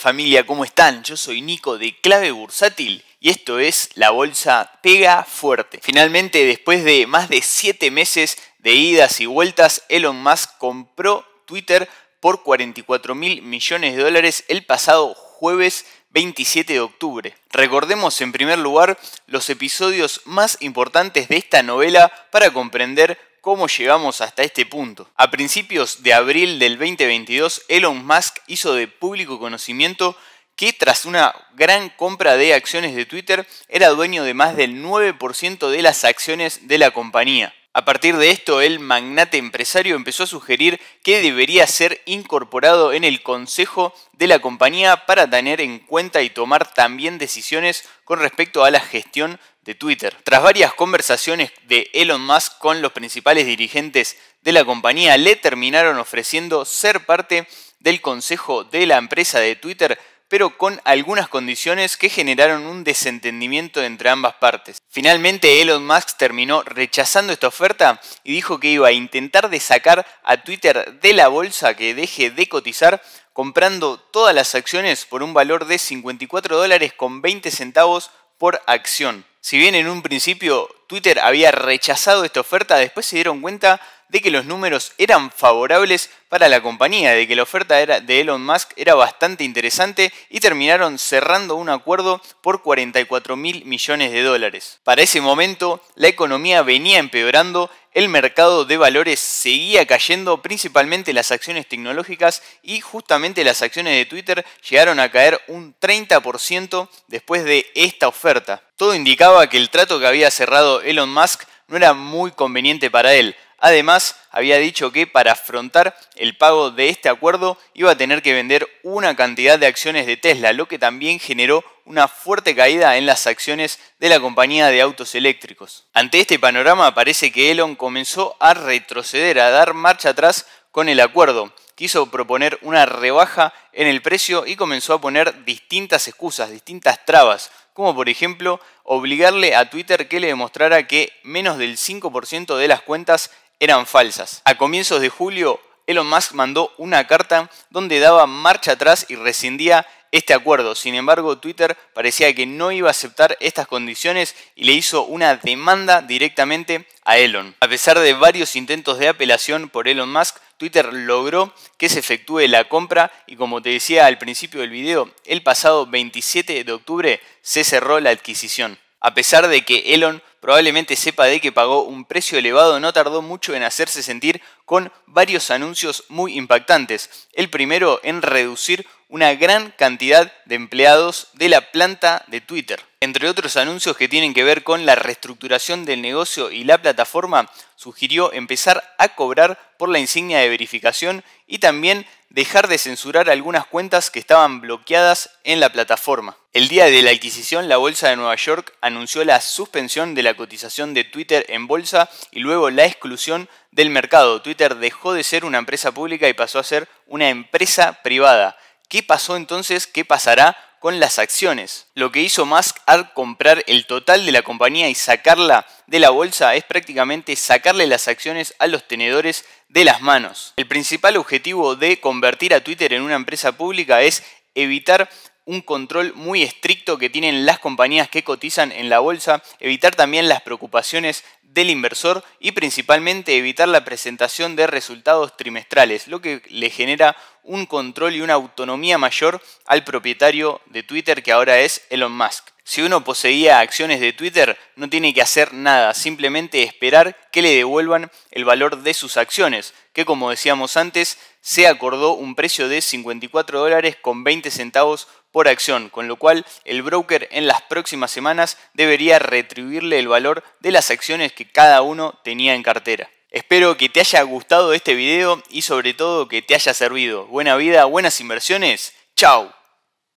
familia? ¿Cómo están? Yo soy Nico de Clave Bursátil y esto es La Bolsa Pega Fuerte. Finalmente, después de más de 7 meses de idas y vueltas, Elon Musk compró Twitter por 44 mil millones de dólares el pasado jueves 27 de octubre. Recordemos en primer lugar los episodios más importantes de esta novela para comprender cómo llegamos hasta este punto. A principios de abril del 2022, Elon Musk hizo de público conocimiento que tras una gran compra de acciones de Twitter era dueño de más del 9% de las acciones de la compañía. A partir de esto, el magnate empresario empezó a sugerir que debería ser incorporado en el consejo de la compañía para tener en cuenta y tomar también decisiones con respecto a la gestión de Twitter. Tras varias conversaciones de Elon Musk con los principales dirigentes de la compañía, le terminaron ofreciendo ser parte del consejo de la empresa de Twitter pero con algunas condiciones que generaron un desentendimiento entre ambas partes. Finalmente Elon Musk terminó rechazando esta oferta y dijo que iba a intentar de sacar a Twitter de la bolsa que deje de cotizar comprando todas las acciones por un valor de 54 dólares con 20 centavos por acción. Si bien en un principio Twitter había rechazado esta oferta, después se dieron cuenta de que los números eran favorables para la compañía, de que la oferta de Elon Musk era bastante interesante y terminaron cerrando un acuerdo por 44 mil millones de dólares. Para ese momento, la economía venía empeorando, el mercado de valores seguía cayendo, principalmente las acciones tecnológicas y justamente las acciones de Twitter llegaron a caer un 30% después de esta oferta. Todo indicaba que el trato que había cerrado Elon Musk no era muy conveniente para él. Además, había dicho que para afrontar el pago de este acuerdo iba a tener que vender una cantidad de acciones de Tesla, lo que también generó una fuerte caída en las acciones de la compañía de autos eléctricos. Ante este panorama parece que Elon comenzó a retroceder, a dar marcha atrás con el acuerdo. Quiso proponer una rebaja en el precio y comenzó a poner distintas excusas, distintas trabas, como por ejemplo obligarle a Twitter que le demostrara que menos del 5% de las cuentas eran falsas. A comienzos de julio, Elon Musk mandó una carta donde daba marcha atrás y rescindía este acuerdo. Sin embargo, Twitter parecía que no iba a aceptar estas condiciones y le hizo una demanda directamente a Elon. A pesar de varios intentos de apelación por Elon Musk, Twitter logró que se efectúe la compra y como te decía al principio del video, el pasado 27 de octubre se cerró la adquisición. A pesar de que Elon probablemente sepa de que pagó un precio elevado, no tardó mucho en hacerse sentir con varios anuncios muy impactantes. El primero en reducir una gran cantidad de empleados de la planta de Twitter. Entre otros anuncios que tienen que ver con la reestructuración del negocio y la plataforma, sugirió empezar a cobrar por la insignia de verificación y también dejar de censurar algunas cuentas que estaban bloqueadas en la plataforma. El día de la adquisición, la Bolsa de Nueva York anunció la suspensión de la la cotización de Twitter en bolsa y luego la exclusión del mercado. Twitter dejó de ser una empresa pública y pasó a ser una empresa privada. ¿Qué pasó entonces? ¿Qué pasará con las acciones? Lo que hizo Musk al comprar el total de la compañía y sacarla de la bolsa es prácticamente sacarle las acciones a los tenedores de las manos. El principal objetivo de convertir a Twitter en una empresa pública es evitar un control muy estricto que tienen las compañías que cotizan en la bolsa, evitar también las preocupaciones del inversor y principalmente evitar la presentación de resultados trimestrales, lo que le genera un control y una autonomía mayor al propietario de Twitter que ahora es Elon Musk. Si uno poseía acciones de Twitter, no tiene que hacer nada, simplemente esperar que le devuelvan el valor de sus acciones, que como decíamos antes, se acordó un precio de 54 dólares con 20 centavos por acción, con lo cual el broker en las próximas semanas debería retribuirle el valor de las acciones que cada uno tenía en cartera. Espero que te haya gustado este video y sobre todo que te haya servido. Buena vida, buenas inversiones. Chao.